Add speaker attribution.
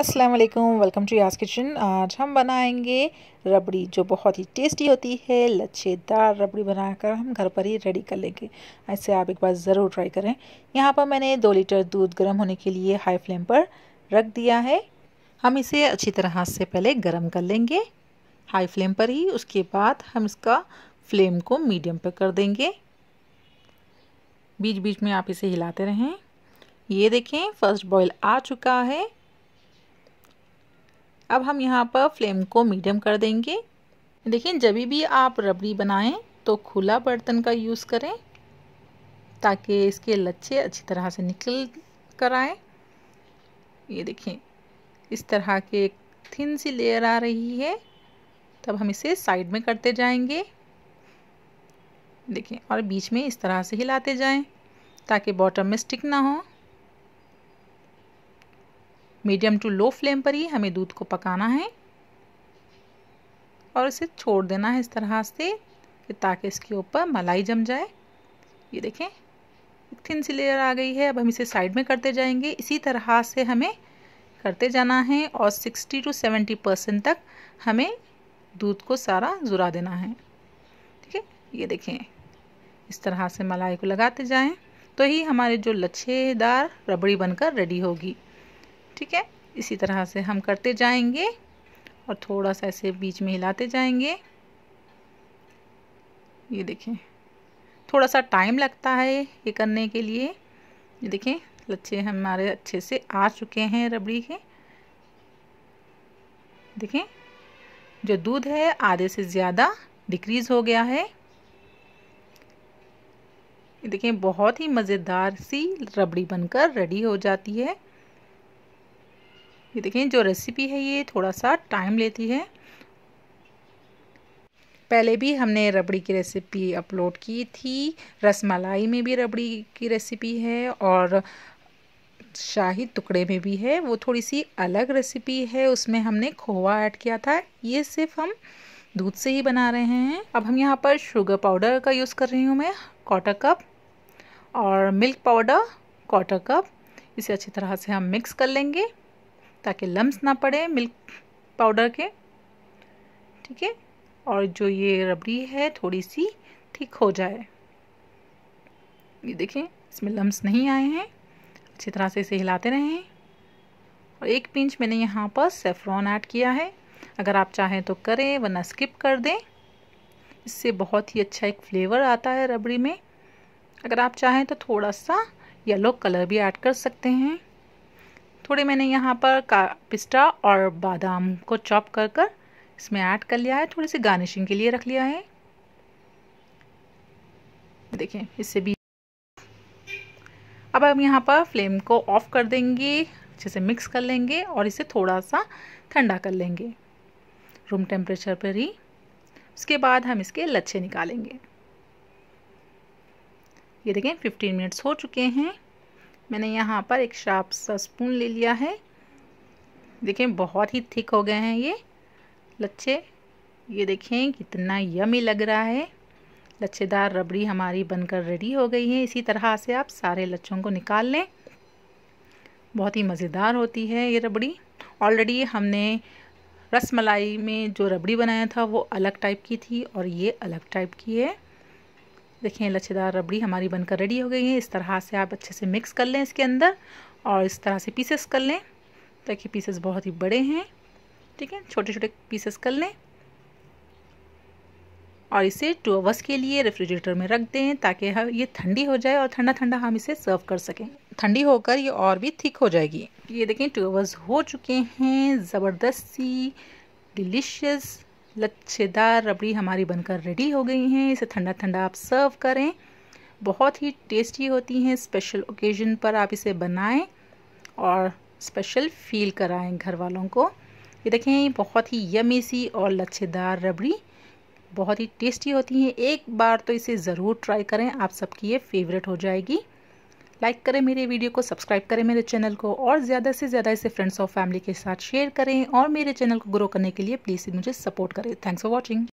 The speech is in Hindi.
Speaker 1: अस्सलाम वालेकुम वेलकम टू यास किचन आज हम बनाएंगे रबड़ी जो बहुत ही टेस्टी होती है लच्छेदार रबड़ी बनाकर हम घर पर ही रेडी कर लेंगे ऐसे आप एक बार ज़रूर ट्राई करें यहाँ पर मैंने दो लीटर दूध गर्म होने के लिए हाई फ्लेम पर रख दिया है हम इसे अच्छी तरह से पहले गर्म कर लेंगे हाई फ्लेम पर ही उसके बाद हम इसका फ्लेम को मीडियम पर कर देंगे बीच बीच में आप इसे हिलाते रहें ये देखें फर्स्ट बॉयल आ चुका है अब हम यहाँ पर फ्लेम को मीडियम कर देंगे लेकिन जब भी आप रबड़ी बनाएं तो खुला बर्तन का यूज़ करें ताकि इसके लच्छे अच्छी तरह से निकल कर आए ये देखें इस तरह के एक थिन सी लेयर आ रही है तब हम इसे साइड में करते जाएंगे देखें और बीच में इस तरह से हिलाते जाएं ताकि बॉटम में स्टिक ना हो मीडियम टू लो फ्लेम पर ही हमें दूध को पकाना है और इसे छोड़ देना है इस तरह से कि ताकि इसके ऊपर मलाई जम जाए ये देखें थिन सी लेयर आ गई है अब हम इसे साइड में करते जाएंगे इसी तरह से हमें करते जाना है और 60 टू 70 परसेंट तक हमें दूध को सारा जुरा देना है ठीक है ये देखें इस तरह से मलाई को लगाते जाएं तो ही हमारे जो लच्छेदार रबड़ी बनकर रेडी होगी ठीक है इसी तरह से हम करते जाएंगे और थोड़ा सा ऐसे बीच में हिलाते जाएंगे ये देखें थोड़ा सा टाइम लगता है ये करने के लिए ये देखें लच्छे हमारे अच्छे से आ चुके हैं रबड़ी के देखें जो दूध है आधे से ज़्यादा डिक्रीज़ हो गया है देखें बहुत ही मज़ेदार सी रबड़ी बनकर रेडी हो जाती है ये देखें जो रेसिपी है ये थोड़ा सा टाइम लेती है पहले भी हमने रबड़ी की रेसिपी अपलोड की थी रसमलाई में भी रबड़ी की रेसिपी है और शाही टुकड़े में भी है वो थोड़ी सी अलग रेसिपी है उसमें हमने खोवा ऐड किया था ये सिर्फ हम दूध से ही बना रहे हैं अब हम यहाँ पर शुगर पाउडर का यूज़ कर रही हूँ मैं क्वार्टर कप और मिल्क पाउडर क्वार्टर कप इसे अच्छी तरह से हम मिक्स कर लेंगे ताकि लम्स ना पड़े मिल्क पाउडर के ठीक है और जो ये रबड़ी है थोड़ी सी ठीक हो जाए ये देखें इसमें लम्स नहीं आए हैं अच्छी तरह से इसे हिलाते रहें और एक पिंच मैंने यहाँ पर सेफ्रॉन ऐड किया है अगर आप चाहें तो करें वरना स्किप कर दें इससे बहुत ही अच्छा एक फ्लेवर आता है रबड़ी में अगर आप चाहें तो थोड़ा सा येलो कलर भी ऐड कर सकते हैं थोड़े मैंने यहाँ पर का पिस्ता और बादाम को चॉप कर कर इसमें ऐड कर लिया है थोड़ी सी गार्निशिंग के लिए रख लिया है देखें इससे भी अब हम यहाँ पर फ्लेम को ऑफ कर देंगे अच्छे से मिक्स कर लेंगे और इसे थोड़ा सा ठंडा कर लेंगे रूम टेम्परेचर पर ही उसके बाद हम इसके लच्छे निकालेंगे ये देखें 15 मिनट्स हो चुके हैं मैंने यहाँ पर एक शार्प सा स्पून ले लिया है देखें बहुत ही थिक हो गए हैं ये लच्छे ये देखें कितना यमी लग रहा है लच्छेदार रबड़ी हमारी बनकर रेडी हो गई है इसी तरह से आप सारे लच्छों को निकाल लें बहुत ही मज़ेदार होती है ये रबड़ी ऑलरेडी हमने रस मलाई में जो रबड़ी बनाया था वो अलग टाइप की थी और ये अलग टाइप की है देखिए लच्छेदार रबड़ी हमारी बनकर रेडी हो गई है इस तरह से आप अच्छे से मिक्स कर लें इसके अंदर और इस तरह से पीसेस कर लें ताकि तो पीसेस बहुत ही बड़े हैं ठीक है छोटे छोटे पीसेस कर लें और इसे टू आवर्स के लिए रेफ्रिजरेटर में रख दें ताकि हम ये ठंडी हो जाए और ठंडा ठंडा हम इसे सर्व कर सकें ठंडी होकर ये और भी थिक हो जाएगी ये देखें टू आवर्स हो चुके हैं ज़बरदस्त सी डिलीशियस लच्छेदार रबड़ी हमारी बनकर रेडी हो गई हैं इसे ठंडा ठंडा आप सर्व करें बहुत ही टेस्टी होती हैं स्पेशल ओकेज़न पर आप इसे बनाएं और स्पेशल फील कराएं घर वालों को ये देखें बहुत ही यमी सी और लच्छेदार रबड़ी बहुत ही टेस्टी होती हैं एक बार तो इसे ज़रूर ट्राई करें आप सबकी ये फेवरेट हो जाएगी लाइक करें मेरे वीडियो को सब्सक्राइब करें मेरे चैनल को और ज़्यादा से ज़्यादा इसे फ्रेंड्स और फैमिली के साथ शेयर करें और मेरे चैनल को ग्रो करने के लिए प्लीज़ मुझे सपोर्ट करें थैंक्स फॉर वॉचिंग